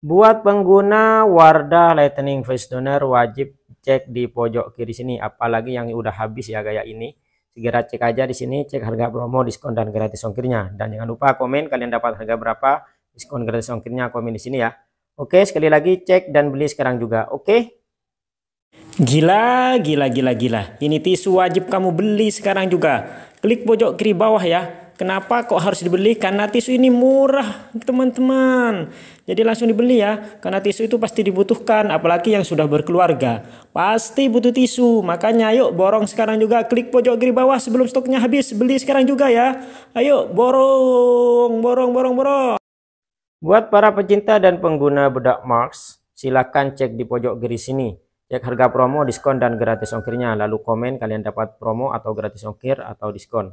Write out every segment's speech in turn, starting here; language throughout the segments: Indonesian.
Buat pengguna Wardah Lightning Face Donor wajib cek di pojok kiri sini, apalagi yang udah habis ya gaya ini. Segera cek aja di sini, cek harga promo, diskon dan gratis ongkirnya. Dan jangan lupa komen kalian dapat harga berapa, diskon gratis ongkirnya komen di sini ya. Oke, sekali lagi cek dan beli sekarang juga. Oke. Gila, gila, gila, gila. Ini tisu wajib kamu beli sekarang juga. Klik pojok kiri bawah ya. Kenapa kok harus dibeli? Karena tisu ini murah, teman-teman. Jadi langsung dibeli ya, karena tisu itu pasti dibutuhkan, apalagi yang sudah berkeluarga. Pasti butuh tisu, makanya yuk borong sekarang juga. Klik pojok kiri bawah sebelum stoknya habis, beli sekarang juga ya. Ayo borong, borong, borong, borong. Buat para pecinta dan pengguna bedak Marks, silakan cek di pojok kiri sini. Cek harga promo, diskon, dan gratis ongkirnya. Lalu komen kalian dapat promo atau gratis ongkir atau diskon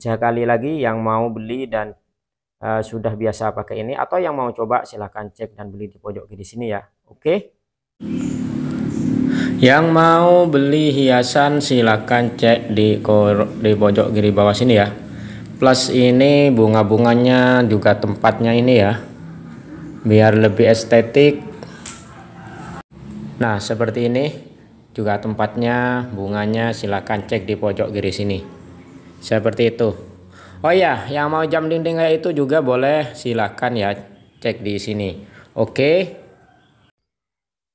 sekali lagi yang mau beli dan uh, sudah biasa pakai ini atau yang mau coba silahkan cek dan beli di pojok kiri sini ya oke okay? yang mau beli hiasan silahkan cek di di pojok kiri bawah sini ya plus ini bunga-bunganya juga tempatnya ini ya biar lebih estetik nah seperti ini juga tempatnya bunganya silahkan cek di pojok kiri sini seperti itu. Oh ya, yang mau jam dinding kayak itu juga boleh silahkan ya cek di sini. Oke.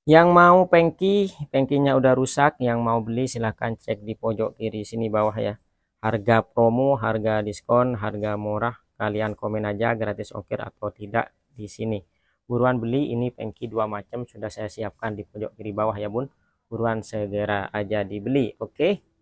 Yang mau pengki, pengkinya udah rusak, yang mau beli silahkan cek di pojok kiri sini bawah ya. Harga promo, harga diskon, harga murah, kalian komen aja gratis ongkir atau tidak di sini. Buruan beli, ini pengki dua macam sudah saya siapkan di pojok kiri bawah ya bun. Buruan segera aja dibeli, oke? Okay?